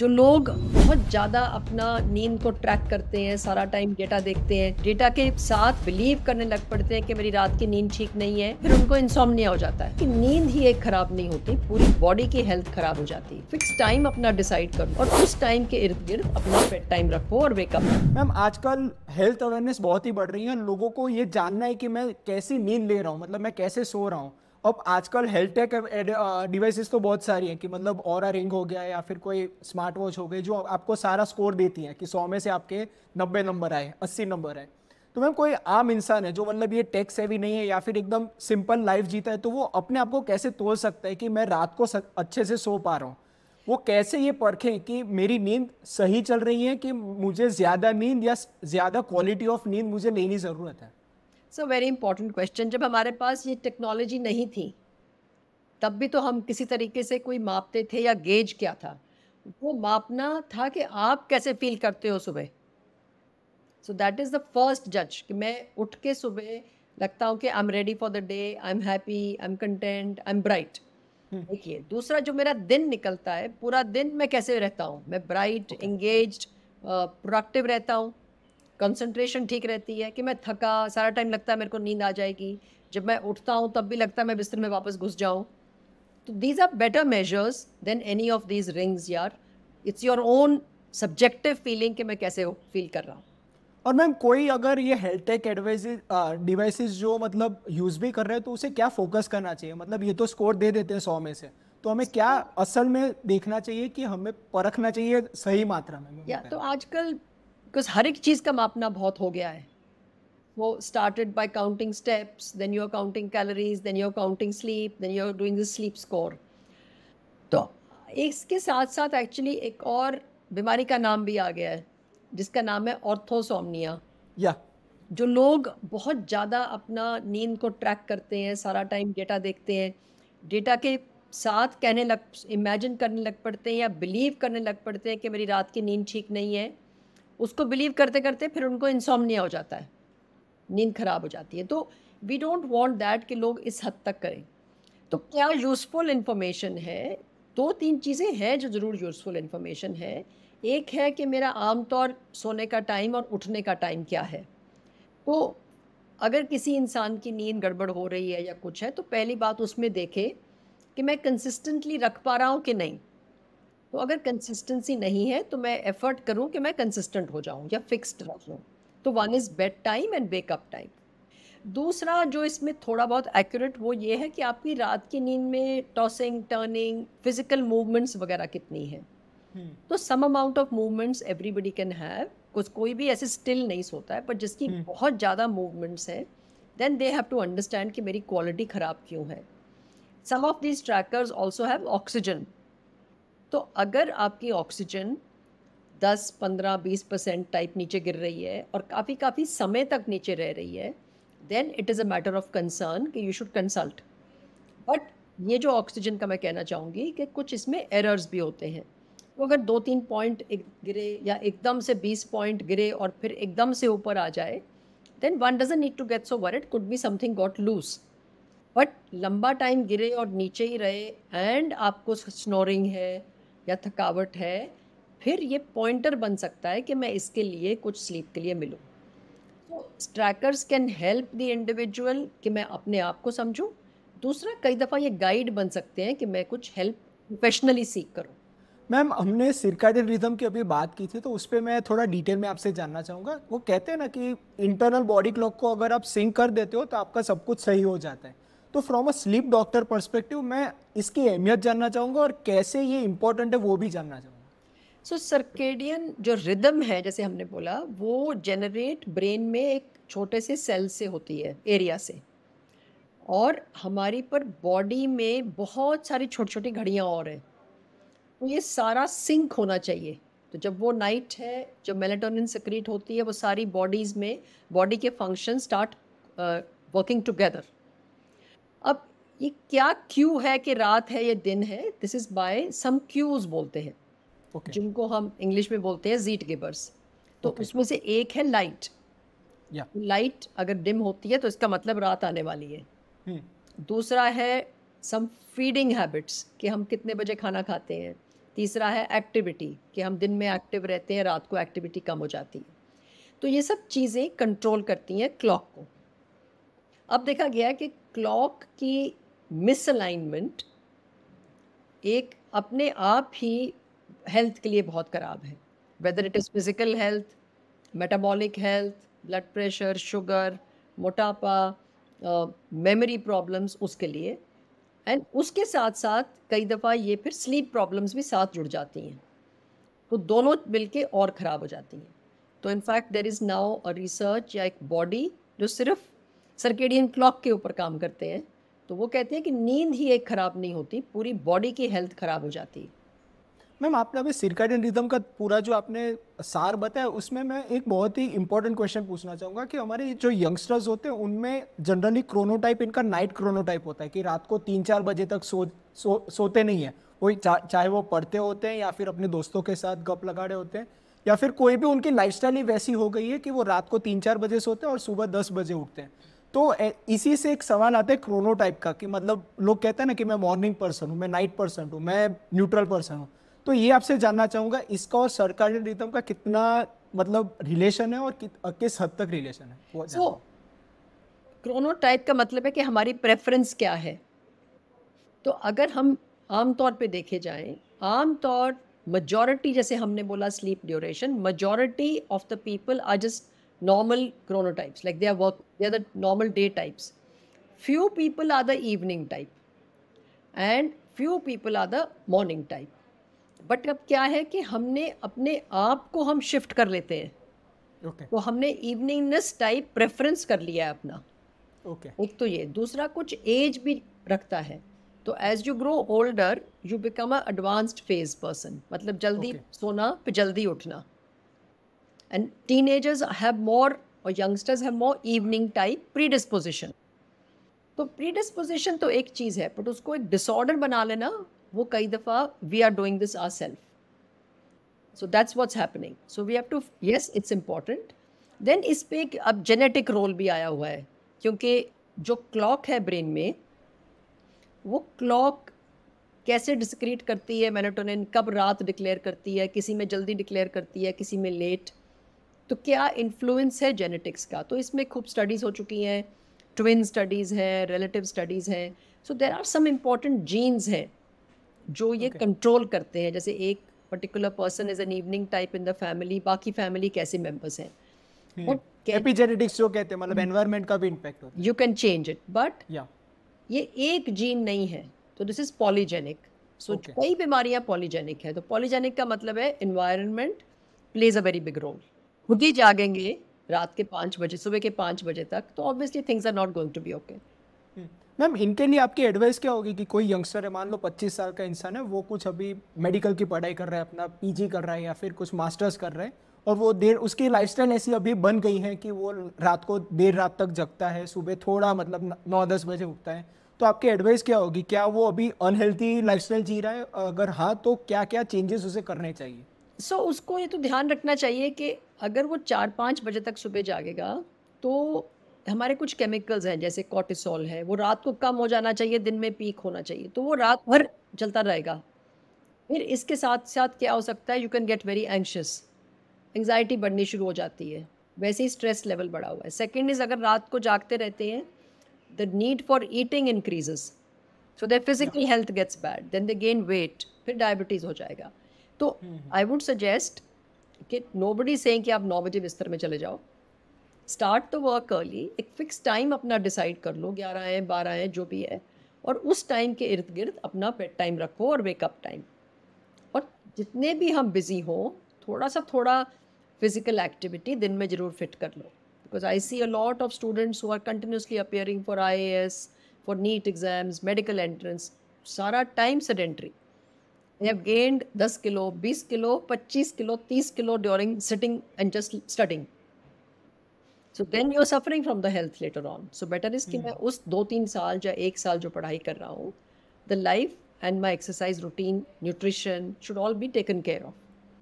जो लोग बहुत ज़्यादा अपना नींद को ट्रैक करते हैं सारा टाइम डेटा देखते हैं डेटा के साथ बिलीव करने लग पड़ते हैं कि मेरी रात की नींद ठीक नहीं है फिर उनको इंसोमनिया हो जाता है नींद ही एक खराब नहीं होती पूरी बॉडी की हेल्थ खराब हो जाती है फिक्स टाइम अपना डिसाइड करो और उस टाइम के इर्द गिर्द अपना टाइम रखो और वेकअप मैम आजकल हेल्थ अवेयरनेस बहुत ही बढ़ रही है लोगों को ये जानना है की मैं कैसी नींद ले रहा हूँ मतलब मैं कैसे सो रहा हूँ अब आजकल हेल्थ टेक डिवाइसेस तो बहुत सारी हैं कि मतलब और रिंग हो गया या फिर कोई स्मार्ट वॉच हो गई जो आपको सारा स्कोर देती है कि सौ में से आपके नब्बे नंबर आए अस्सी नंबर आए तो मैम कोई आम इंसान है जो मतलब ये टेक सेवी नहीं है या फिर एकदम सिंपल लाइफ जीता है तो वो अपने आप को कैसे तोड़ सकता है कि मैं रात को सक, अच्छे से सो पा रहा हूँ वो कैसे ये परखें कि मेरी नींद सही चल रही है कि मुझे ज़्यादा नींद या ज़्यादा क्वालिटी ऑफ नींद मुझे लेनी ज़रूरत है सो वेरी इंपॉर्टेंट क्वेश्चन जब हमारे पास ये टेक्नोलॉजी नहीं थी तब भी तो हम किसी तरीके से कोई मापते थे या गेज क्या था वो मापना था कि आप कैसे फील करते हो सुबह so that is the first जज कि मैं उठ के सुबह लगता हूँ कि I am ready for the day I am happy I am content I am bright देखिए दूसरा जो मेरा दिन निकलता है पूरा दिन मैं कैसे रहता हूँ मैं ब्राइट एंगेज प्रोडक्टिव रहता हूँ कंसंट्रेशन ठीक रहती है कि मैं थका सारा टाइम लगता है मेरे को नींद आ जाएगी जब मैं उठता हूँ तब भी लगता है मैं बिस्तर में वापस घुस जाऊँ तो these are better measures than any of these rings यार it's your own subjective feeling कि मैं कैसे फील कर रहा हूँ और मैम कोई अगर ये हेल्थ टेक एडवाइज डिवाइसेस जो मतलब यूज़ भी कर रहे हैं तो उसे क्या फोकस करना चाहिए मतलब ये तो स्कोर दे देते हैं सौ में से तो हमें क्या असल में देखना चाहिए कि हमें परखना चाहिए सही मात्रा में या तो आजकल बिकॉज हर एक चीज़ का मापना बहुत हो गया है वो started by counting steps then you are counting calories then you are counting sleep then you are doing the sleep score तो इसके साथ साथ एक्चुअली एक और बीमारी का नाम भी आ गया है जिसका नाम है ऑर्थोसोमनिया या जो लोग बहुत ज़्यादा अपना नींद को ट्रैक करते हैं सारा टाइम डेटा देखते हैं डेटा के साथ कहने लग इमेजिन करने लग पड़ते हैं या बिलीव करने लग पड़ते हैं कि मेरी रात की नींद ठीक नहीं है उसको बिलीव करते करते फिर उनको इंसॉमनिया हो जाता है नींद खराब हो जाती है तो वी डोंट वॉन्ट दैट कि लोग इस हद तक करें तो क्या यूज़फुल इन्फॉर्मेशन है दो तीन चीज़ें हैं जो ज़रूर यूज़फुल इन्फॉर्मेशन है एक है कि मेरा आमतौर सोने का टाइम और उठने का टाइम क्या है तो अगर किसी इंसान की नींद गड़बड़ हो रही है या कुछ है तो पहली बात उसमें देखे कि मैं कंसिस्टेंटली रख पा रहा हूँ कि नहीं तो अगर कंसिस्टेंसी नहीं है तो मैं एफर्ट करूँ कि मैं कंसिस्टेंट हो जाऊँ या फिक्स्ड रह लूँ तो one is bed time and wake up time दूसरा जो इसमें थोड़ा बहुत एक्यूरेट वो ये है कि आपकी रात की नींद में टॉसिंग टर्निंग फिजिकल मूवमेंट्स वगैरह कितनी है हम्म। तो some amount of movements everybody can have कुछ कोई भी ऐसे स्टिल नहीं सोता है बट जिसकी hmm. बहुत ज़्यादा मूवमेंट्स हैं then they have to understand कि मेरी क्वालिटी ख़राब क्यों है some of these trackers also have oxygen तो अगर आपकी ऑक्सीजन 10, 15, 20 परसेंट टाइप नीचे गिर रही है और काफ़ी काफ़ी समय तक नीचे रह रही है then it is a matter of concern कि यू शुड कंसल्ट बट ये जो ऑक्सीजन का मैं कहना चाहूँगी कि कुछ इसमें एरर्स भी होते हैं तो अगर दो तीन पॉइंट गिरे या एकदम से बीस पॉइंट गिरे और फिर एकदम से ऊपर आ जाए then one doesn't need to get so worried it could be something got loose but लंबा टाइम गिरे और नीचे ही रहे एंड आपको स्नोरिंग है या थकावट है फिर ये पॉइंटर बन सकता है कि मैं इसके लिए कुछ स्लीप के लिए मिलूँ trackers can help the individual कि मैं अपने आप को समझूँ दूसरा कई दफ़ा ये गाइड बन सकते हैं कि मैं कुछ हेल्प प्रोफेशनली सीख करूँ मैम हमने सिरकाडियन रिदम की अभी बात की थी तो उस पर मैं थोड़ा डिटेल में आपसे जानना चाहूँगा वो कहते हैं ना कि इंटरनल बॉडी क्लॉक को अगर आप सिंक कर देते हो तो आपका सब कुछ सही हो जाता है तो from a sleep doctor perspective मैं इसकी अहमियत जानना चाहूँगा और कैसे ये इम्पोर्टेंट है वो भी जानना चाहूँगा सो सर्केडियन जो रिदम है जैसे हमने बोला वो जनरेट ब्रेन में एक छोटे से सेल से होती है एरिया से और हमारी पर बॉडी में बहुत सारी छोटी छोटी घड़ियाँ और हैं तो ये सारा सिंक होना चाहिए तो जब वो नाइट है जो मेलेटोनिन सिक्रीट होती है वो सारी बॉडीज़ में बॉडी के फंक्शन स्टार्ट वर्किंग टुगेदर अब ये क्या क्यू है कि रात है या दिन है this is by some cues बोलते हैं okay. जिनको हम इंग्लिश में बोलते हैं जीट गिबर्स तो okay. उसमें से एक है लाइट yeah. लाइट अगर डिम होती है तो इसका मतलब रात आने वाली है hmm. दूसरा है सम फीडिंग हैबिट्स कि हम कितने बजे खाना खाते हैं तीसरा है एक्टिविटी कि हम दिन में एक्टिव रहते हैं रात को एक्टिविटी कम हो जाती है तो ये सब चीज़ें कंट्रोल करती हैं क्लॉक को अब देखा गया कि क्लॉक की मिसअलाइनमेंट एक अपने आप ही हेल्थ के लिए बहुत ख़राब है whether it is physical health metabolic health blood pressure sugar मोटापा मेमोरी प्रॉब्लम्स उसके लिए एंड उसके साथ साथ कई दफ़ा ये फिर स्लीप प्रॉब्लम्स भी साथ जुड़ जाती हैं तो दोनों मिलके और ख़राब हो जाती हैं तो in fact there is now a research या एक बॉडी जो सिर्फ सर्केडियन क्लॉक के ऊपर काम करते हैं तो वो कहते हैं कि नींद ही एक ख़राब नहीं होती पूरी बॉडी की हेल्थ ख़राब हो जाती है मैम आपने अभी सिरकाडियन रिदम का पूरा जो आपने सार बताया उसमें मैं एक बहुत ही इंपॉर्टेंट क्वेश्चन पूछना चाहूँगा कि हमारे जो यंगस्टर्स होते हैं उनमें जनरली क्रोनोटाइप इनका नाइट क्रोनोटाइप होता है कि रात को तीन चार बजे तक सो सो सोते नहीं है वो चा, चाहे वो पढ़ते होते हैं या फिर अपने दोस्तों के साथ गप लगा रहे होते हैं या फिर कोई भी उनकी लाइफ ही वैसी हो गई है कि वो रात को तीन चार बजे सोते हैं और सुबह दस बजे उठते हैं तो इसी से एक सवाल आता है क्रोनोटाइप का कि मतलब लोग कहते हैं ना कि मैं मॉर्निंग पर्सन हूँ मैं नाइट पर्सन हूँ मैं न्यूट्रल पर्सन हूँ तो ये आपसे जानना चाहूँगा इसका और सर्कल रिदम का कितना मतलब रिलेशन है और कि, किस हद तक रिलेशन है सो क्रोनोटाइप का मतलब है कि हमारी प्रेफरेंस क्या है तो अगर हम आमतौर पे देखे जाएं आमतौर मजॉरिटी जैसे हमने बोला sleep duration majority of the people are just normal chronotypes like they are work they are the normal day types few people are the evening type and few people are the morning type but अब क्या है कि हमने अपने आप को हम shift कर लेते हैं okay. तो हमने इवनिंगनेस टाइप प्रेफरेंस कर लिया है अपना okay. एक तो ये दूसरा कुछ एज भी रखता है तो as you grow older you become a advanced phase person मतलब जल्दी okay. सोना फिर जल्दी उठना and And teenagers have more, or youngsters have more evening type predisposition. तो प्रीडिस्पोजिशन तो एक चीज़ है बट उसको एक डिसऑर्डर बना लेना वो कई दफ़ा we are doing this are self so that's what's happening so we have to yes it's important then इस पर अब जेनेटिक रोल भी आया हुआ है क्योंकि जो क्लॉक है ब्रेन में वो क्लॉक कैसे डिस्क्रीट करती है मेलाटोनिन कब रात डिक्लेयर करती है किसी में जल्दी डिक्लेयर करती है किसी में लेट तो क्या इन्फ्लुएंस है जेनेटिक्स का तो इसमें खूब स्टडीज़ हो चुकी हैं ट्विन स्टडीज़ हैं रिलेटिव स्टडीज़ हैं so there are some important genes हैं जो ये कंट्रोल okay. करते हैं जैसे एक particular person is an evening type in the family बाकी फैमिली कैसे मेंबर्स हैं एपिजेनेटिक्स hmm. जो कहते हैं मतलब एनवायरनमेंट hmm. का भी इम्पैक्ट होता है you can change it but ये एक जीन नहीं है तो दिस इज पॉलीजेनिक सो कई बीमारियां पॉलीजेनिक है तो पॉलीजेनिक का मतलब है environment plays a very big role खुद ही जागेंगे रात के पाँच बजे सुबह के पाँच बजे तक तो obviously things are not going to be okay ma'am इनके लिए आपकी एडवाइस क्या होगी कि कोई यंगस्टर है मान लो पच्चीस साल का इंसान है वो कुछ अभी मेडिकल की पढ़ाई कर रहा है अपना पीजी कर रहा है या फिर कुछ मास्टर्स कर रहा है और वो देर उसकी लाइफस्टाइल ऐसी अभी बन गई है कि वो रात को देर रात तक जगता है सुबह थोड़ा मतलब नौ दस बजे उठता है तो आपकी एडवाइस क्या होगी क्या वो अभी अनहेल्थी स्टाइल जी रहा है अगर हाँ तो क्या क्या चेंजेस उसे करने चाहिए सो उसको ये तो ध्यान रखना चाहिए कि अगर वो चार पाँच बजे तक सुबह जागेगा तो हमारे कुछ केमिकल्स हैं जैसे कॉटिसोल है वो रात को कम हो जाना चाहिए दिन में पीक होना चाहिए तो वो रात भर चलता रहेगा फिर इसके साथ साथ क्या हो सकता है you can get very anxious anxiety बढ़नी शुरू हो जाती है वैसे ही स्ट्रेस लेवल बढ़ा हुआ है सेकेंड इज़ अगर रात को जागते रहते हैं the need for eating increases so there physical health gets bad then they gain weight फिर डायबिटीज़ हो जाएगा तो आई वुड सजेस्ट कि नो बडी से कि आप नौ बजे बिस्तर में चले जाओ स्टार्ट तो वर्क अर्ली एक फिक्स टाइम अपना डिसाइड कर लो ग्यारह है बारह है जो भी है और उस टाइम के इर्द गिर्द अपना बेड टाइम रखो और वेकअप टाइम और जितने भी हम बिज़ी हों थोड़ा सा थोड़ा फिज़िकल एक्टिविटी दिन में ज़रूर फिट कर लो because I see a lot of students who are continuously appearing for I A S for NEET exams medical entrance सारा time sedentary they have gained 10 kilo, 20 kilo, 25 kilo, 30 kilo during sitting and just studying. So then you're suffering from the health later on. So better is कि मैं उस दो तीन साल या एक साल जो पढ़ाई कर रहा हूँ the life and my exercise routine, nutrition should all be taken care of.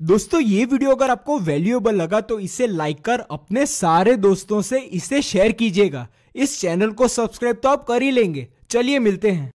दोस्तों ये वीडियो अगर आपको वैल्यूएबल लगा तो इसे लाइक कर अपने सारे दोस्तों से इसे शेयर कीजिएगा इस चैनल को सब्सक्राइब तो आप कर ही लेंगे चलिए मिलते हैं